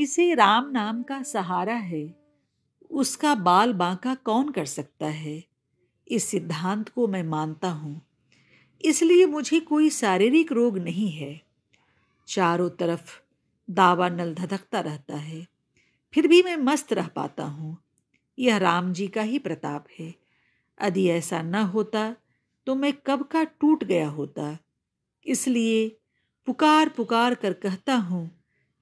जिसे राम नाम का सहारा है उसका बाल बांका कौन कर सकता है इस सिद्धांत को मैं मानता हूँ इसलिए मुझे कोई शारीरिक रोग नहीं है चारों तरफ दावा नल धधकता रहता है फिर भी मैं मस्त रह पाता हूँ यह राम जी का ही प्रताप है यदि ऐसा न होता तो मैं कब का टूट गया होता इसलिए पुकार पुकार कर कहता हूँ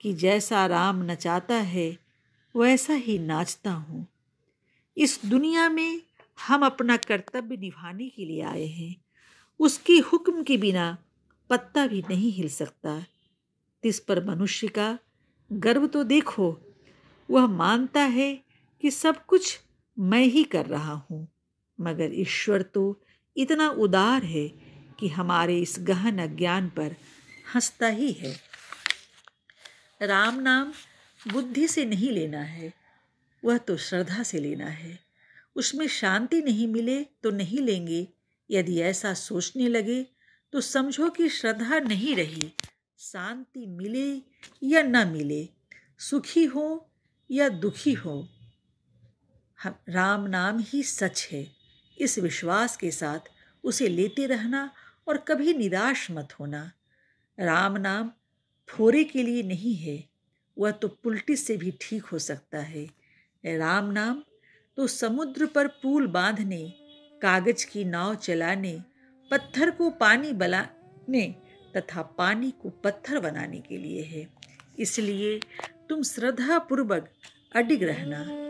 कि जैसा राम नचाता है वैसा ही नाचता हूँ इस दुनिया में हम अपना कर्तव्य निभाने के लिए आए हैं उसकी हुक्म के बिना पत्ता भी नहीं हिल सकता इस पर मनुष्य का गर्व तो देखो वह मानता है कि सब कुछ मैं ही कर रहा हूँ मगर ईश्वर तो इतना उदार है कि हमारे इस गहन अज्ञान पर हंसता ही है राम नाम बुद्धि से नहीं लेना है वह तो श्रद्धा से लेना है उसमें शांति नहीं मिले तो नहीं लेंगे यदि ऐसा सोचने लगे तो समझो कि श्रद्धा नहीं रही शांति मिले या न मिले सुखी हो या दुखी हो हम राम नाम ही सच है इस विश्वास के साथ उसे लेते रहना और कभी निराश मत होना राम नाम थोड़े के लिए नहीं है वह तो पुलटी से भी ठीक हो सकता है राम नाम तो समुद्र पर पुल बांधने कागज की नाव चलाने पत्थर को पानी बनाने तथा पानी को पत्थर बनाने के लिए है इसलिए तुम श्रद्धापूर्वक अडिग रहना